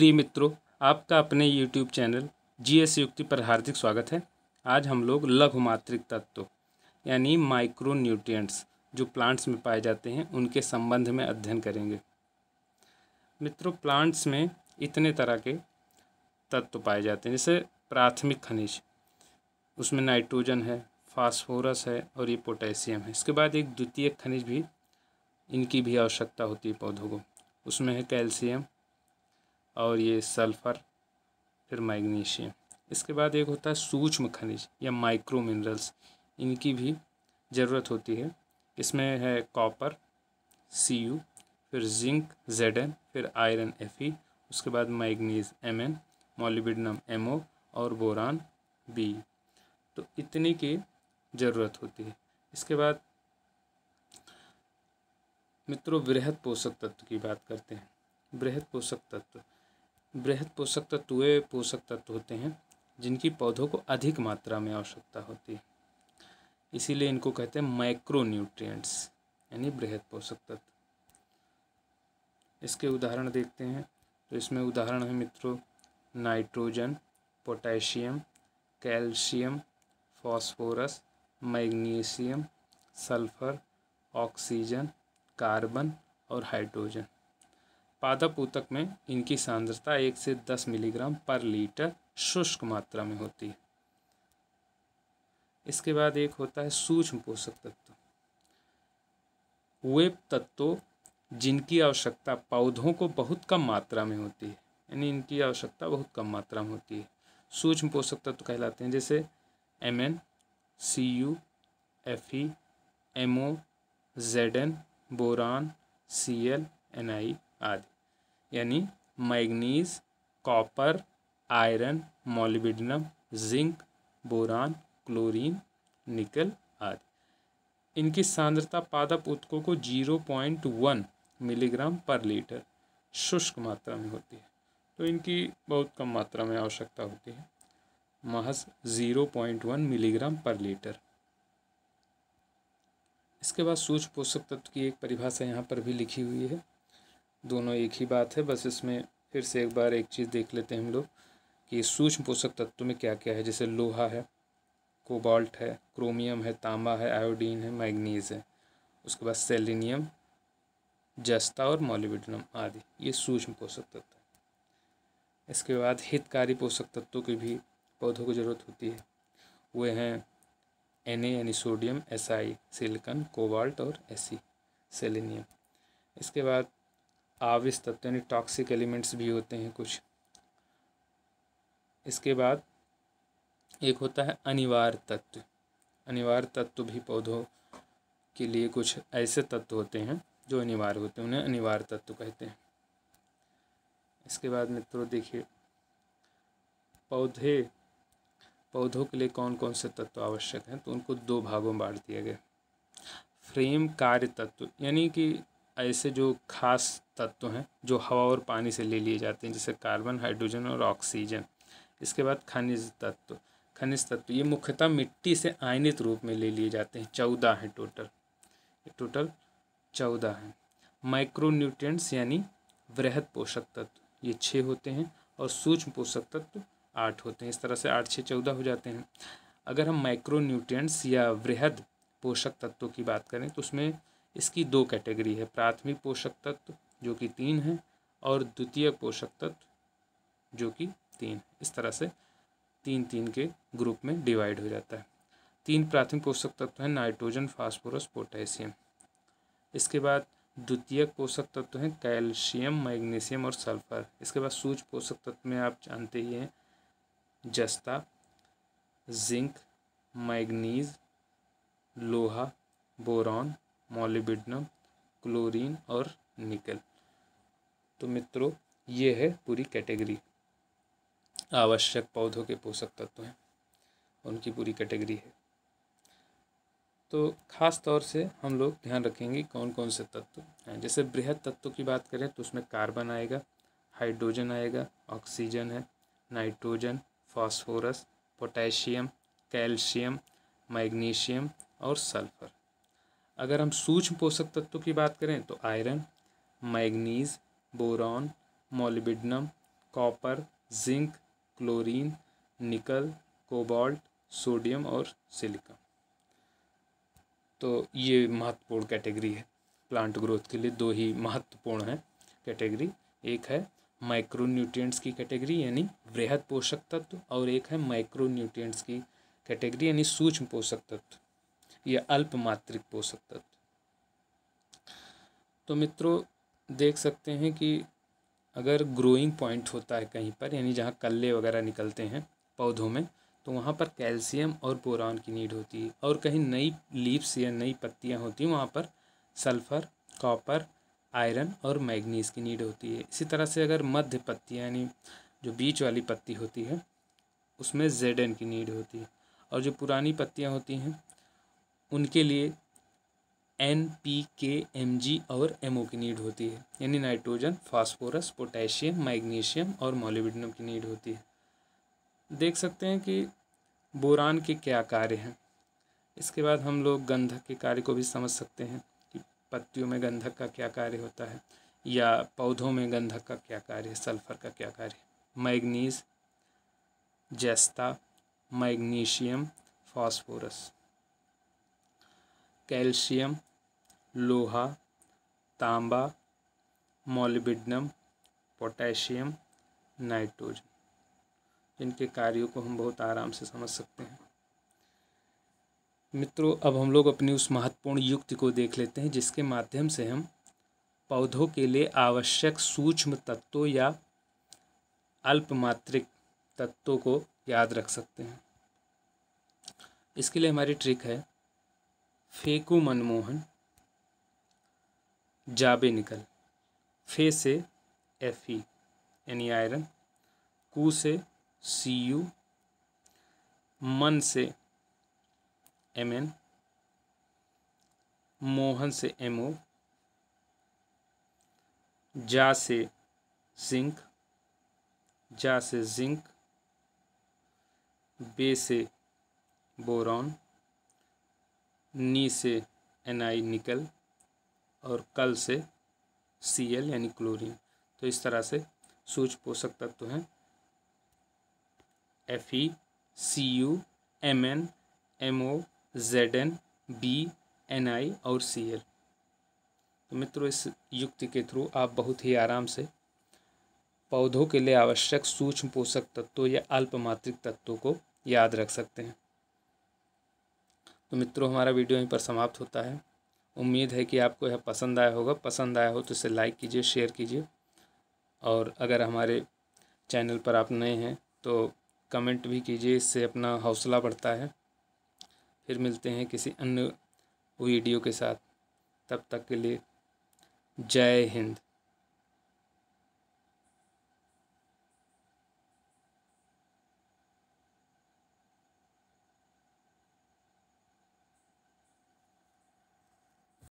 प्रिय मित्रों आपका अपने यूट्यूब चैनल जी एस युक्ति पर हार्दिक स्वागत है आज हम लोग लघु मात्रिक तत्व यानी माइक्रो न्यूट्रियट्स जो प्लांट्स में पाए जाते हैं उनके संबंध में अध्ययन करेंगे मित्रों प्लांट्स में इतने तरह के तत्व पाए जाते हैं जैसे प्राथमिक खनिज उसमें नाइट्रोजन है फास्फोरस है और ये पोटेशियम है इसके बाद एक द्वितीय खनिज भी इनकी भी आवश्यकता होती है पौधों को उसमें है कैल्शियम और ये सल्फ़र फिर मैग्नीशियम इसके बाद एक होता है सूक्ष्म खनिज या माइक्रो मिनरल्स इनकी भी ज़रूरत होती है इसमें है कॉपर सी यू फिर जिंक जेड एन फिर आयरन एफ ई उसके बाद manganese M N molybdenum M O और बोरान बी तो इतनी की ज़रूरत होती है इसके बाद मित्रों वृहद पोषक तत्व की बात करते हैं वृहद पोषक तत्व बृहद पोषक तत्व वे पोषक तत्व होते हैं जिनकी पौधों को अधिक मात्रा में आवश्यकता होती है इसीलिए इनको कहते हैं माइक्रो यानी बृहद पोषक तत्व इसके उदाहरण देखते हैं तो इसमें उदाहरण है मित्रों nitrogen potassium calcium phosphorus magnesium sulphur oxygen carbon और हाइड्रोजन पादप ऊतक में इनकी सांद्रता एक से दस मिलीग्राम पर लीटर शुष्क मात्रा में होती है इसके बाद एक होता है सूक्ष्म पोषक तत्व वे तत्व जिनकी आवश्यकता पौधों को बहुत कम मात्रा में होती है यानी इनकी आवश्यकता बहुत कम मात्रा में होती है सूक्ष्म पोषक तत्व कहलाते हैं जैसे M N C U F E M O Z N boron C L N I आदि यानी manganese copper iron molybdenum zinc boron chlorine nickel आदि इनकी सांद्रता पादप उत्कों को zero point one milligram per litre शुष्क मात्रा में होती है तो इनकी बहुत कम मात्रा में आवश्यकता होती है महज zero point one milligram per litre इसके बाद सूक्ष्म पोषक तत्व की एक परिभाषा यहाँ पर भी लिखी हुई है दोनों एक ही बात है बस इसमें फिर से एक बार एक चीज़ देख लेते हैं हम लोग कि सूक्ष्म पोषक तत्व में क्या क्या है जैसे लोहा है कोबाल्ट है क्रोमियम है तांबा है आयोडीन है मैग्नीज है उसके बाद सेलिनियम जस्ता और मोलिविडनम आदि ये सूक्ष्म पोषक तत्व है इसके बाद हितकारी पोषक तत्वों की भी पौधों को ज़रूरत होती है वे हैं एन यानी sodium S I silicon cobalt और एसी सेलिनियम इसके बाद आविस तत्व यानी टॉक्सिक एलिमेंट्स भी होते हैं कुछ इसके बाद एक होता है अनिवार्य तत्व अनिवार्य तत्व भी पौधों के लिए कुछ ऐसे तत्व होते हैं जो अनिवार्य होते हैं उन्हें अनिवार्य तत्व कहते हैं इसके बाद मित्रों देखिए पौधे पौधों के लिए कौन कौन से तत्व आवश्यक हैं तो उनको दो भागों में बांट दिया गया फ्रेम कार्य तत्व यानी कि ऐसे जो खास तत्व हैं जो हवा और पानी से ले लिए जाते हैं जैसे कार्बन हाइड्रोजन और ऑक्सीजन इसके बाद खनिज तत्व खनिज तत्व ये मुख्यतः मिट्टी से आयनित रूप में ले लिए जाते हैं चौदह हैं टोटल टोटल चौदह हैं माइक्रोन्यूट्रिएंट्स यानी वृहद पोषक तत्व ये छः होते हैं और सूक्ष्म पोषक तत्व आठ होते हैं इस तरह से आठ छः चौदह हो जाते हैं अगर हम माइक्रोन्यूट्रिएंट्स या वृहद पोषक तत्वों की बात करें तो उसमें इसकी दो कैटेगरी है प्राथमिक पोषक तत्व जो कि तीन है और द्वितीय पोषक तत्व जो कि तीन इस तरह से तीन तीन के ग्रुप में डिवाइड हो जाता है तीन प्राथमिक पोषक तत्व हैं नाइट्रोजन फास्फोरस पोटेशियम इसके बाद द्वितीय पोषक तत्व हैं कैल्शियम मैग्नीशियम और सल्फर इसके बाद सूच पोषक तत्व में आप जानते ही हैं जस्ता जिंक मैग्नीज लोहा बोरॉन मॉलिबिडनम क्लोरीन और निकल तो मित्रों ये है पूरी कैटेगरी आवश्यक पौधों के पोषक तत्व हैं उनकी पूरी कैटेगरी है तो ख़ास तौर से हम लोग ध्यान रखेंगे कौन कौन से तत्व हैं जैसे बृहद तत्व की बात करें तो उसमें कार्बन आएगा हाइड्रोजन आएगा ऑक्सीजन है nitrogen phosphorus potassium calcium magnesium और सल्फर अगर हम सूक्ष्म पोषक तत्व की बात करें तो iron manganese boron molybdenum copper zinc chlorine nickel cobalt sodium और सिलिका तो ये महत्वपूर्ण कैटेगरी है प्लांट ग्रोथ के लिए दो ही महत्वपूर्ण है कैटेगरी एक है माइक्रोन्यूट्रिएंट्स की कैटेगरी यानी वृहद पोषक तत्व और एक है माइक्रोन्यूट्रिएंट्स की कैटेगरी यानी सूक्ष्म पोषक तत्व या अल्पमात्रिक पोषक तत्व तो मित्रों देख सकते हैं कि अगर ग्रोइंग पॉइंट होता है कहीं पर यानी जहाँ कल्ले वगैरह निकलते हैं पौधों में तो वहाँ पर कैल्शियम और बोरान की नीड होती है और कहीं नई लीव्स या नई पत्तियाँ होती हैं वहाँ पर सल्फ़र कॉपर आयरन और मैग्नीज की नीड होती है इसी तरह से अगर मध्य पत्ती यानी जो बीच वाली पत्ती होती है उसमें जेड की नीड होती है और जो पुरानी पत्तियाँ होती हैं उनके लिए N P K M G और एम ओ की नीड होती है यानी नाइट्रोजन फास्फोरस पोटेशियम मैग्नीशियम और मोलिबिडनम की नीड होती है देख सकते हैं कि बोरान के क्या कार्य हैं इसके बाद हम लोग गंधक के कार्य को भी समझ सकते हैं कि पत्तियों में गंधक का क्या कार्य होता है या पौधों में गंधक का क्या कार्य है सल्फर का क्या कार्य है मैग्नीज जेस्ता मैग्नीशियम फॉस्फोरस कैल्शियम लोहा तांबा मोलिबिडनम पोटेशियम नाइट्रोजन इनके कार्यों को हम बहुत आराम से समझ सकते हैं मित्रों अब हम लोग अपनी उस महत्वपूर्ण युक्ति को देख लेते हैं जिसके माध्यम से हम पौधों के लिए आवश्यक सूक्ष्म तत्वों या अल्पमात्रिक तत्वों को याद रख सकते हैं इसके लिए हमारी ट्रिक है फेंकू मनमोहन जाबे निकल फे से एफ ई यानी आयरन कु से सी यू मन से एम एन मोहन से एम ओ जा से जिंक जा से जिंक बे से बोरॉन नी से एन आई निकल और कल से सी एल यानी क्लोरीन तो इस तरह से सूच पोषक तत्व हैं F E C U M N M O Z N B N I और सी एल तो मित्रों इस युक्ति के थ्रू आप बहुत ही आराम से पौधों के लिए आवश्यक सूक्ष्म पोषक तत्वों या अल्पमात्रिक तत्वों को याद रख सकते हैं तो मित्रों हमारा वीडियो यहीं पर समाप्त होता है उम्मीद है कि आपको यह पसंद आया होगा पसंद आया हो तो इसे लाइक कीजिए शेयर कीजिए और अगर हमारे चैनल पर आप नए हैं तो कमेंट भी कीजिए इससे अपना हौसला बढ़ता है फिर मिलते हैं किसी अन्य वीडियो के साथ तब तक के लिए जय हिंद